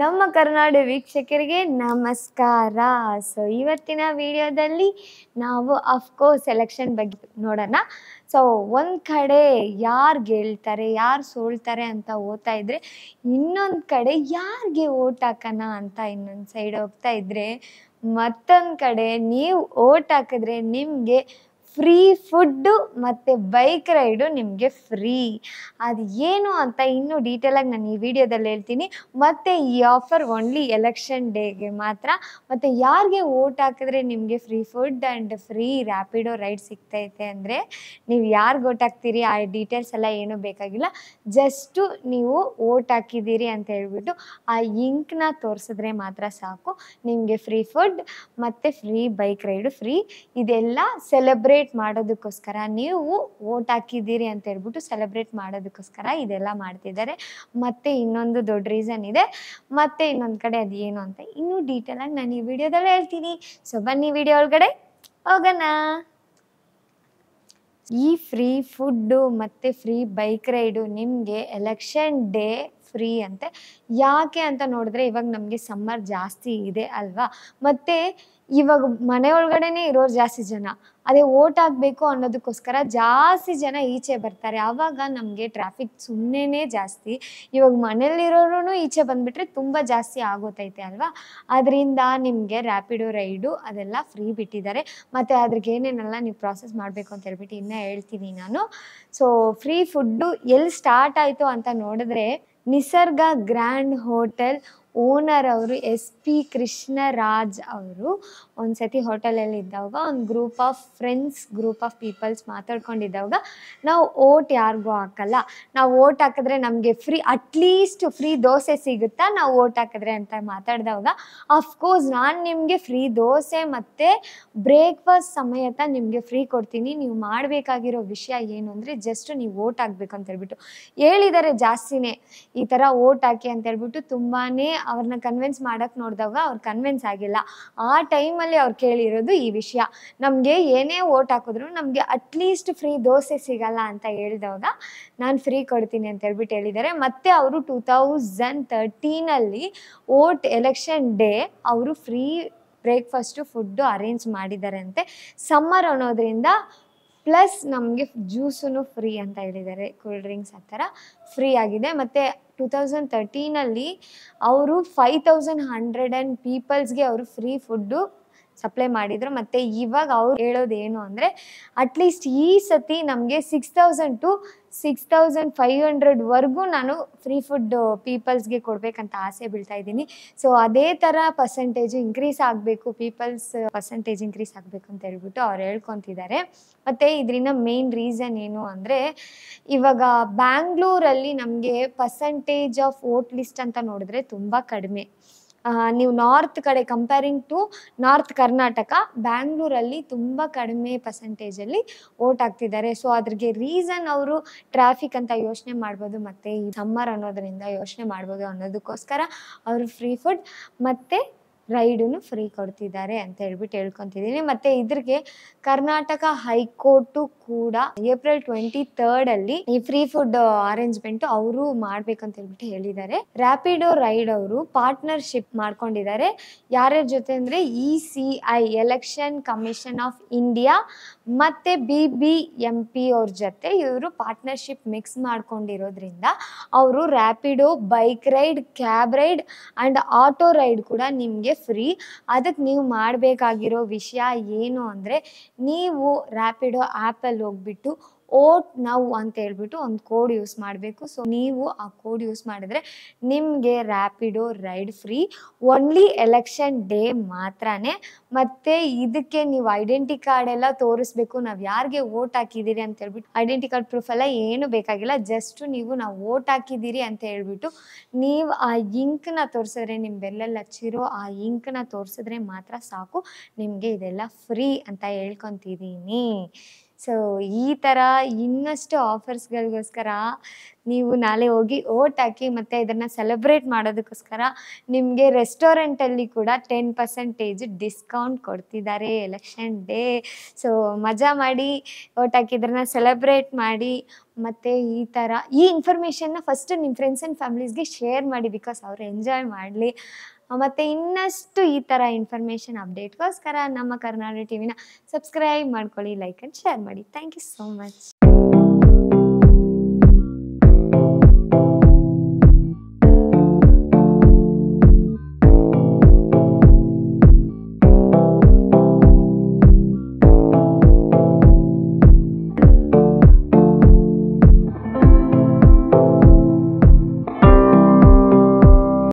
ನಮ್ಮ ಕರ್ನಾಡು ವೀಕ್ಷಕರಿಗೆ ನಮಸ್ಕಾರ ಸೊ ಇವತ್ತಿನ ವಿಡಿಯೋದಲ್ಲಿ ನಾವು ಅಫ್ಕೋರ್ಸ್ ಎಲೆಕ್ಷನ್ ಬಗ್ಗೆ ನೋಡೋಣ ಸೊ ಒಂದು ಕಡೆ ಯಾರು ಗೆಲ್ತಾರೆ ಯಾರು ಸೋಲ್ತಾರೆ ಅಂತ ಓದ್ತಾ ಇದ್ರೆ ಇನ್ನೊಂದು ಕಡೆ ಯಾರಿಗೆ ಓಟ್ ಹಾಕೋಣ ಅಂತ ಇನ್ನೊಂದು ಸೈಡ್ ಹೋಗ್ತಾ ಇದ್ರೆ ಮತ್ತೊಂದು ಕಡೆ ನೀವು ಓಟ್ ಹಾಕಿದ್ರೆ ನಿಮಗೆ ಫ್ರೀ ಫುಡ್ಡು ಮತ್ತು ಬೈಕ್ ರೈಡು ನಿಮಗೆ ಫ್ರೀ ಅದು ಏನು ಅಂತ ಇನ್ನೂ ಡೀಟೇಲಾಗಿ ನಾನು ಈ ವಿಡಿಯೋದಲ್ಲಿ ಹೇಳ್ತೀನಿ ಮತ್ತು ಈ ಆಫರ್ ಓನ್ಲಿ ಎಲೆಕ್ಷನ್ ಡೇಗೆ ಮಾತ್ರ ಮತ್ತು ಯಾರಿಗೆ ಓಟ್ ಹಾಕಿದ್ರೆ ನಿಮಗೆ free food and free Rapido ride ಸಿಗ್ತೈತೆ ಅಂದರೆ ನೀವು ಯಾರಿಗೆ ಓಟ್ ಹಾಕ್ತೀರಿ ಆ ಡೀಟೇಲ್ಸ್ ಎಲ್ಲ ಏನೂ ಬೇಕಾಗಿಲ್ಲ ಜಸ್ಟು ನೀವು ಓಟ್ ಹಾಕಿದ್ದೀರಿ ಅಂತ ಹೇಳ್ಬಿಟ್ಟು ಆ ಇಂಕ್ನ ತೋರಿಸಿದ್ರೆ ಮಾತ್ರ ಸಾಕು ನಿಮಗೆ ಫ್ರೀ ಫುಡ್ ಮತ್ತು ಫ್ರೀ ಬೈಕ್ ರೈಡು ಫ್ರೀ ಇದೆಲ್ಲ ಸೆಲೆಬ್ರೇಟ್ ಸೆಲೆಬ್ರೇಟ್ ಮಾಡೋದಕ್ಕೋಸ್ಕರ ನೀವು ವೋಟ್ ಹಾಕಿದ್ದೀರಿ ಅಂತ ಹೇಳ್ಬಿಟ್ಟು ಸೆಲೆಬ್ರೇಟ್ ಮಾಡೋದಕ್ಕೋಸ್ಕರ ಇದೆಲ್ಲ ಮಾಡ್ತಿದ್ದಾರೆ ಮತ್ತೆ ಇನ್ನೊಂದು ದೊಡ್ಡ ರೀಸನ್ ಇದೆ ಮತ್ತೆ ಇನ್ನೊಂದು ಕಡೆ ಅದೇನು ಏನು ಅಂತ ಇನ್ನೂ ಡೀಟೇಲ್ ಆಗಿ ನಾನು ಈ ವಿಡಿಯೋದಲ್ಲೇ ಹೇಳ್ತೀನಿ ಸೊ ಬನ್ನಿ ವಿಡಿಯೋ ಒಳಗಡೆ ಹೋಗೋಣ ಈ ಫ್ರೀ ಫುಡ್ಡು ಮತ್ತೆ ಫ್ರೀ ಬೈಕ್ ರೈಡು ನಿಮಗೆ ಎಲೆಕ್ಷನ್ ಡೇ ಫ್ರೀ ಅಂತೆ ಯಾಕೆ ಅಂತ ನೋಡಿದ್ರೆ ಇವಾಗ ನಮಗೆ ಸಮ್ಮರ್ ಜಾಸ್ತಿ ಇದೆ ಅಲ್ವಾ ಮತ್ತೆ ಇವಾಗ ಮನೆ ಒಳಗಡೆನೇ ಇರೋರು ಜಾಸ್ತಿ ಜನ ಅದೇ ಓಟ್ ಆಗಬೇಕು ಅನ್ನೋದಕ್ಕೋಸ್ಕರ ಜಾಸ್ತಿ ಜನ ಈಚೆ ಬರ್ತಾರೆ ಆವಾಗ ನಮಗೆ ಟ್ರಾಫಿಕ್ ಸುಮ್ಮನೆ ಜಾಸ್ತಿ ಇವಾಗ ಮನೇಲಿರೋರು ಈಚೆ ಬಂದುಬಿಟ್ರೆ ತುಂಬ ಜಾಸ್ತಿ ಆಗೋತೈತೆ ಅಲ್ವಾ ಅದರಿಂದ ನಿಮಗೆ ರ್ಯಾಪಿಡೋ ರೈಡು ಅದೆಲ್ಲ ಫ್ರೀ ಬಿಟ್ಟಿದ್ದಾರೆ ಮತ್ತು ಅದ್ರಿಗೆ ಏನೇನೆಲ್ಲ ನೀವು ಪ್ರಾಸೆಸ್ ಮಾಡಬೇಕು ಅಂತ ಹೇಳ್ಬಿಟ್ಟು ಇನ್ನೂ ಹೇಳ್ತೀನಿ ನಾನು ಸೊ ಫ್ರೀ ಫುಡ್ಡು ಎಲ್ಲಿ ಸ್ಟಾರ್ಟ್ ಆಯಿತು ಅಂತ ನೋಡಿದ್ರೆ ನಿಸರ್ಗ ಗ್ರ್ಯಾಂಡ್ ಹೋಟೆಲ್ ಓನರ್ ಅವರು ಎಸ್ ಪಿ ಕೃಷ್ಣರಾಜ್ ಅವರು ಒಂದು ಸತಿ ಹೋಟೆಲಲ್ಲಿ ಇದ್ದಾಗ ಒಂದು group of friends group of peoples ಮಾತಾಡ್ಕೊಂಡಿದ್ದಾಗ ನಾವು ಓಟ್ ಯಾರಿಗೂ ಹಾಕಲ್ಲ ನಾವು ಓಟ್ ಹಾಕಿದ್ರೆ ನಮಗೆ ಫ್ರೀ ಅಟ್ಲೀಸ್ಟ್ ಫ್ರೀ ದೋಸೆ ಸಿಗುತ್ತಾ ನಾವು ಓಟ್ ಹಾಕಿದ್ರೆ ಅಂತ ಮಾತಾಡಿದಾಗ ಅಫ್ಕೋರ್ಸ್ ನಾನು ನಿಮಗೆ ಫ್ರೀ ದೋಸೆ ಮತ್ತು ಬ್ರೇಕ್ಫಾಸ್ಟ್ ಸಮೇತ ನಿಮಗೆ ಫ್ರೀ ಕೊಡ್ತೀನಿ ನೀವು ಮಾಡಬೇಕಾಗಿರೋ ವಿಷಯ ಏನು ಅಂದರೆ ಜಸ್ಟ್ ನೀವು ಓಟ್ ಹಾಕ್ಬೇಕು ಅಂತ ಹೇಳ್ಬಿಟ್ಟು ಹೇಳಿದ್ದಾರೆ ಜಾಸ್ತಿನೇ ಈ ಥರ ಓಟ್ ಹಾಕಿ ಅಂತ ಹೇಳ್ಬಿಟ್ಟು ತುಂಬಾ ಅವ್ರನ್ನ ಕನ್ವಿನ್ಸ್ ಮಾಡೋಕ್ಕೆ ನೋಡಿದಾಗ ಅವ್ರು ಕನ್ವಿನ್ಸ್ ಆಗಿಲ್ಲ ಆ ಟೈಮಲ್ಲಿ ಅವ್ರು ಕೇಳಿರೋದು ಈ ವಿಷಯ ನಮಗೆ ಏನೇ ಓಟ್ ಹಾಕಿದ್ರು ನಮಗೆ ಅಟ್ಲೀಸ್ಟ್ ಫ್ರೀ ದೋಸೆ ಸಿಗಲ್ಲ ಅಂತ ಹೇಳಿದಾಗ ನಾನು ಫ್ರೀ ಕೊಡ್ತೀನಿ ಅಂತ ಹೇಳ್ಬಿಟ್ಟು ಹೇಳಿದ್ದಾರೆ ಮತ್ತು ಅವರು ಟೂ ತೌಸಂಡ್ ತರ್ಟೀನಲ್ಲಿ ಓಟ್ ಎಲೆಕ್ಷನ್ ಡೇ ಅವರು ಫ್ರೀ ಬ್ರೇಕ್ಫಾಸ್ಟು ಫುಡ್ಡು ಅರೇಂಜ್ ಮಾಡಿದ್ದಾರೆ ಅಂತೆ ಸಮ್ಮರ್ ಅನ್ನೋದ್ರಿಂದ ಪ್ಲಸ್ ನಮಗೆ ಜ್ಯೂಸೂ ಫ್ರೀ ಅಂತ ಹೇಳಿದ್ದಾರೆ ಕೂಲ್ ಡ್ರಿಂಕ್ಸ್ ಆ ಥರ ಫ್ರೀ ಆಗಿದೆ ಮತ್ತು ಟೂ ತೌಸಂಡ್ ತರ್ಟೀನಲ್ಲಿ ಅವರು ಫೈವ್ ತೌಸಂಡ್ ಹಂಡ್ರೆಡ್ ಆ್ಯಂಡ್ ಪೀಪಲ್ಸ್ಗೆ ಅವರು ಫ್ರೀ ಫುಡ್ಡು ಸಪ್ಲೈ ಮಾಡಿದರು ಮತ್ತು ಇವಾಗ ಅವ್ರು ಹೇಳೋದೇನು ಅಂದರೆ ಅಟ್ಲೀಸ್ಟ್ ಈ ಸತಿ ನಮಗೆ six thousand to six thousand five ಹಂಡ್ರೆಡ್ವರೆಗೂ ನಾನು ಫ್ರೀ ಫುಡ್ ಪೀಪಲ್ಸ್ಗೆ ಕೊಡಬೇಕಂತ ಆಸೆ ಬೀಳ್ತಾ ಇದ್ದೀನಿ ಸೊ ಅದೇ ಥರ ಪರ್ಸೆಂಟೇಜ್ ಇನ್ಕ್ರೀಸ್ ಆಗಬೇಕು ಪೀಪಲ್ಸ್ ಪರ್ಸೆಂಟೇಜ್ ಇನ್ಕ್ರೀಸ್ ಆಗಬೇಕು ಅಂತ ಹೇಳ್ಬಿಟ್ಟು ಅವ್ರು ಹೇಳ್ಕೊತಿದ್ದಾರೆ ಮತ್ತು ಇದರಿಂದ ಮೇನ್ ರೀಸನ್ ಏನು ಅಂದರೆ ಇವಾಗ ಬ್ಯಾಂಗ್ಳೂರಲ್ಲಿ ನಮಗೆ ಪರ್ಸೆಂಟೇಜ್ ಆಫ್ ವೋಟ್ ಲಿಸ್ಟ್ ಅಂತ ನೋಡಿದ್ರೆ ತುಂಬ ಕಡಿಮೆ ನೀವು ನಾರ್ತ್ ಕಡೆ ಕಂಪೇರಿಂಗ್ ಟು ನಾರ್ತ್ ಕರ್ನಾಟಕ ಬ್ಯಾಂಗ್ಳೂರಲ್ಲಿ ತುಂಬ ಕಡಿಮೆ ಪರ್ಸೆಂಟೇಜಲ್ಲಿ ವೋಟ್ ಆಗ್ತಿದ್ದಾರೆ ಸೊ ಅದ್ರಿಗೆ ರೀಸನ್ ಅವರು ಟ್ರಾಫಿಕ್ ಅಂತ ಯೋಚನೆ ಮಾಡ್ಬೋದು ಮತ್ತು ಈ ಸಮ್ಮರ್ ಅನ್ನೋದರಿಂದ ಯೋಚನೆ ಮಾಡ್ಬೋದು ಅನ್ನೋದಕ್ಕೋಸ್ಕರ ಅವರು ಫ್ರೀ ಫುಡ್ ಮತ್ತು ರೈಡನ್ನು ಫ್ರೀ ಕೊಡ್ತಿದ್ದಾರೆ ಅಂತ ಹೇಳ್ಬಿಟ್ಟು ಹೇಳ್ಕೊತಿದ್ದೀನಿ ಮತ್ತೆ ಇದ್ರಿಗೆ ಕರ್ನಾಟಕ ಹೈಕೋರ್ಟು ಕೂಡ ಏಪ್ರಿಲ್ ಟ್ವೆಂಟಿ ಅಲ್ಲಿ ಈ ಫ್ರೀ ಫುಡ್ ಅರೇಂಜ್ಮೆಂಟ್ ಅವರು ಮಾಡ್ಬೇಕಂತ ಹೇಳ್ಬಿಟ್ಟು ಹೇಳಿದ್ದಾರೆ ರ್ಯಾಪಿಡೋ ರೈಡ್ ಅವರು ಪಾರ್ಟ್ನರ್ಶಿಪ್ ಮಾಡ್ಕೊಂಡಿದ್ದಾರೆ ಯಾರ್ಯಾರ ಜೊತೆ ಅಂದ್ರೆ E C I election commission of India ಮತ್ತೆ ಬಿ ಬಿ ಎಂ ಪಿ ಅವ್ರ ಜೊತೆ ಇವರು ಪಾರ್ಟ್ನರ್ಶಿಪ್ ಮಿಕ್ಸ್ ಮಾಡ್ಕೊಂಡಿರೋದ್ರಿಂದ ಅವರು Rapido bike ride cab ride and auto ride ಕೂಡ ನಿಮಗೆ ಫ್ರೀ ಅದಕ್ಕೆ ನೀವು ಮಾಡಬೇಕಾಗಿರೋ ವಿಷಯ ಏನು ಅಂದರೆ ನೀವು ರ್ಯಾಪಿಡೋ ಆ್ಯಪಲ್ಲಿ ಹೋಗ್ಬಿಟ್ಟು ಓಟ್ ನೌ ಅಂತ ಹೇಳ್ಬಿಟ್ಟು ಒಂದು ಕೋಡ್ ಯೂಸ್ ಮಾಡಬೇಕು ಸೊ ನೀವು ಆ ಕೋಡ್ ಯೂಸ್ ಮಾಡಿದ್ರೆ ನಿಮಗೆ Rapido ride free only election day ಮಾತ್ರನೇ ಮತ್ತು ಇದಕ್ಕೆ ನೀವು ಐಡೆಂಟಿ ಕಾರ್ಡ್ ಎಲ್ಲ ತೋರಿಸ್ಬೇಕು ನಾವು ಯಾರಿಗೆ ಓಟ್ ಹಾಕಿದ್ದೀರಿ ಅಂತ ಹೇಳ್ಬಿಟ್ಟು ಐಡೆಂಟಿ ಕಾರ್ಡ್ ಪ್ರೂಫ್ ಎಲ್ಲ ಏನು ಬೇಕಾಗಿಲ್ಲ ಜಸ್ಟು ನೀವು ನಾವು ಓಟ್ ಹಾಕಿದ್ದೀರಿ ಅಂತ ಹೇಳ್ಬಿಟ್ಟು ನೀವು ಆ ಇಂಕ್ನ ತೋರಿಸಿದ್ರೆ ನಿಮ್ಮ ಬೆಲ್ಲೆಲ್ಲ ಹಚ್ಚಿರೋ ಆ ಇಂಕ್ನ ತೋರಿಸಿದ್ರೆ ಮಾತ್ರ ಸಾಕು ನಿಮಗೆ ಇದೆಲ್ಲ ಫ್ರೀ ಅಂತ ಹೇಳ್ಕೊತಿದ್ದೀನಿ ಸೊ ಈ ಥರ ಇನ್ನಷ್ಟು ಆಫರ್ಸ್ಗಳಿಗೋಸ್ಕರ ನೀವು ನಾಳೆ ಹೋಗಿ ಓಟ್ ಹಾಕಿ ಮತ್ತು ಇದನ್ನು ಸೆಲೆಬ್ರೇಟ್ ಮಾಡೋದಕ್ಕೋಸ್ಕರ ನಿಮಗೆ ರೆಸ್ಟೋರೆಂಟಲ್ಲಿ ಕೂಡ ಟೆನ್ ಪರ್ಸೆಂಟೇಜ್ ಡಿಸ್ಕೌಂಟ್ ಕೊಡ್ತಿದ್ದಾರೆ ಎಲೆಕ್ಷನ್ ಡೇ ಸೊ ಮಜಾ ಮಾಡಿ ಓಟ್ ಹಾಕಿ ಇದನ್ನು ಸೆಲೆಬ್ರೇಟ್ ಮಾಡಿ ಮತ್ತು ಈ ಥರ ಈ ಇನ್ಫಾರ್ಮೇಷನ್ನ ಫಸ್ಟ್ ನಿಮ್ಮ ಫ್ರೆಂಡ್ಸ್ ಆ್ಯಂಡ್ ಫ್ಯಾಮ್ಲೀಸ್ಗೆ ಶೇರ್ ಮಾಡಿ ಬಿಕಾಸ್ ಅವ್ರು ಎಂಜಾಯ್ ಮಾಡಲಿ ಮತ್ತೆ ಇನ್ನಷ್ಟು ಈ ಥರ ಇನ್ಫಾರ್ಮೇಶನ್ ಅಪ್ಡೇಟ್ಗೋಸ್ಕರ ನಮ್ಮ ಕರ್ನಾಟಕ ಟಿವಿನ ಸಬ್ಸ್ಕ್ರೈಬ್ ಮಾಡ್ಕೊಳ್ಳಿ ಲೈಕ್ ಅಂಡ್ ಶೇರ್ ಮಾಡಿ ಥ್ಯಾಂಕ್ ಯು ಸೋ ಮಚ್